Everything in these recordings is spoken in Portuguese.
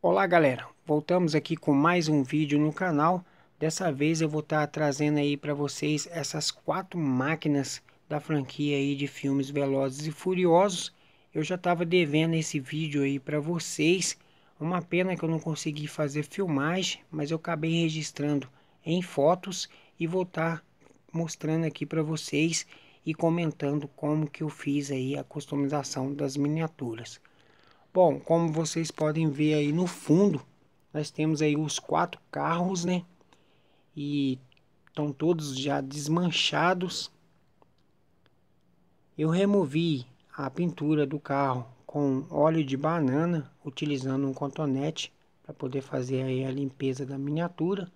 Olá galera, voltamos aqui com mais um vídeo no canal. Dessa vez eu vou estar tá trazendo aí para vocês essas quatro máquinas da franquia aí de filmes Velozes e Furiosos. Eu já estava devendo esse vídeo aí para vocês. Uma pena que eu não consegui fazer filmagem, mas eu acabei registrando em fotos e vou estar tá mostrando aqui para vocês e comentando como que eu fiz aí a customização das miniaturas. Bom, como vocês podem ver aí no fundo, nós temos aí os quatro carros, né? E estão todos já desmanchados. Eu removi a pintura do carro com óleo de banana, utilizando um cotonete para poder fazer aí a limpeza da miniatura.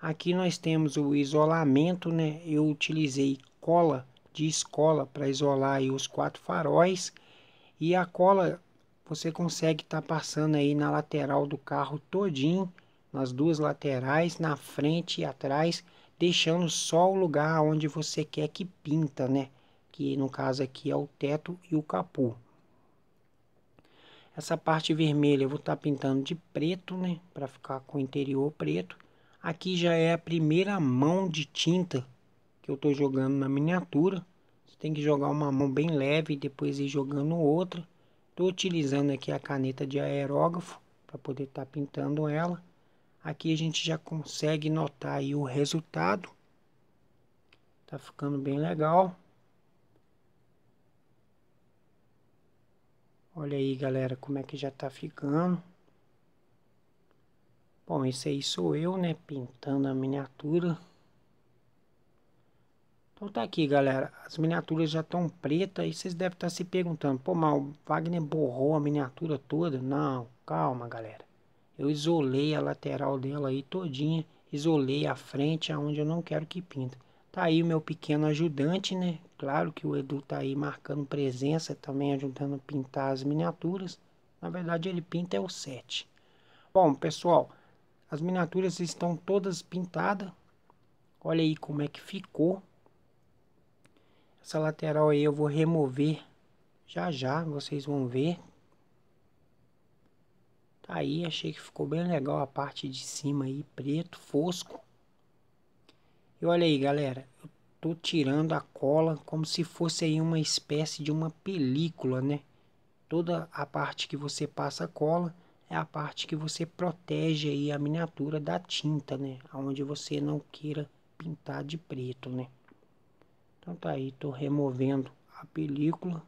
Aqui nós temos o isolamento, né? Eu utilizei cola de escola para isolar os quatro faróis e a cola você consegue estar tá passando aí na lateral do carro todinho, nas duas laterais, na frente e atrás, deixando só o lugar onde você quer que pinta, né? Que no caso aqui é o teto e o capô. Essa parte vermelha eu vou estar tá pintando de preto, né? Para ficar com o interior preto. Aqui já é a primeira mão de tinta que eu estou jogando na miniatura. Você tem que jogar uma mão bem leve e depois ir jogando outra. Estou utilizando aqui a caneta de aerógrafo para poder estar tá pintando ela. Aqui a gente já consegue notar aí o resultado. Tá ficando bem legal. Olha aí, galera, como é que já tá ficando. Bom, esse aí sou eu, né, pintando a miniatura. Então tá aqui, galera. As miniaturas já estão pretas e vocês devem estar tá se perguntando, pô, mal, o Wagner borrou a miniatura toda? Não, calma, galera. Eu isolei a lateral dela aí todinha, isolei a frente aonde eu não quero que pinta. Tá aí o meu pequeno ajudante, né? Claro que o Edu tá aí marcando presença, também ajudando a pintar as miniaturas. Na verdade, ele pinta é o 7. Bom, pessoal, as miniaturas estão todas pintadas. Olha aí como é que ficou. Essa lateral aí eu vou remover já já, vocês vão ver. Tá aí, achei que ficou bem legal a parte de cima aí, preto, fosco. E olha aí, galera, eu tô tirando a cola como se fosse aí uma espécie de uma película, né? Toda a parte que você passa a cola é a parte que você protege aí a miniatura da tinta, né? Onde você não queira pintar de preto, né? Então tá aí, tô removendo a película.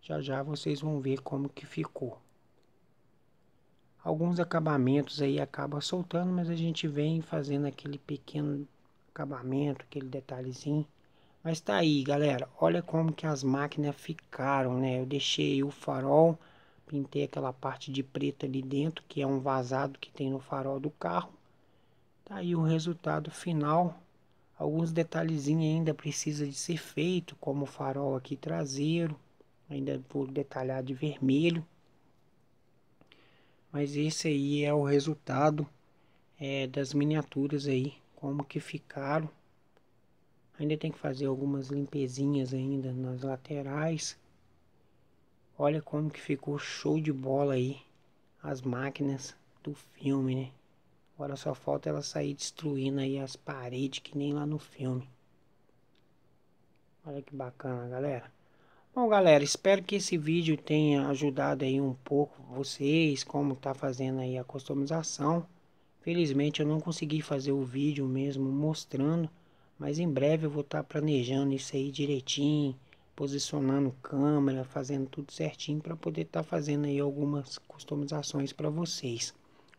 Já já vocês vão ver como que ficou. Alguns acabamentos aí acaba soltando, mas a gente vem fazendo aquele pequeno acabamento, aquele detalhezinho. Mas tá aí, galera. Olha como que as máquinas ficaram, né? Eu deixei o farol, pintei aquela parte de preta ali dentro, que é um vazado que tem no farol do carro. Tá aí o resultado final Alguns detalhezinhos ainda precisa de ser feito, como o farol aqui traseiro, ainda vou detalhar de vermelho. Mas esse aí é o resultado é, das miniaturas aí, como que ficaram. Ainda tem que fazer algumas limpezinhas ainda nas laterais. Olha como que ficou show de bola aí as máquinas do filme, né? Agora só falta ela sair destruindo aí as paredes que nem lá no filme. Olha que bacana, galera. Bom, galera, espero que esse vídeo tenha ajudado aí um pouco vocês, como tá fazendo aí a customização. Felizmente eu não consegui fazer o vídeo mesmo mostrando, mas em breve eu vou estar tá planejando isso aí direitinho, posicionando câmera, fazendo tudo certinho para poder estar tá fazendo aí algumas customizações para vocês.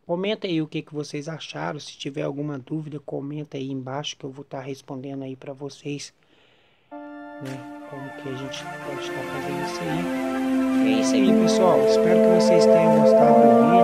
Comenta aí o que, que vocês acharam. Se tiver alguma dúvida, comenta aí embaixo que eu vou estar tá respondendo aí para vocês. Né? Como que a gente pode estar tá fazendo isso aí. É isso aí, pessoal. Espero que vocês tenham gostado do vídeo.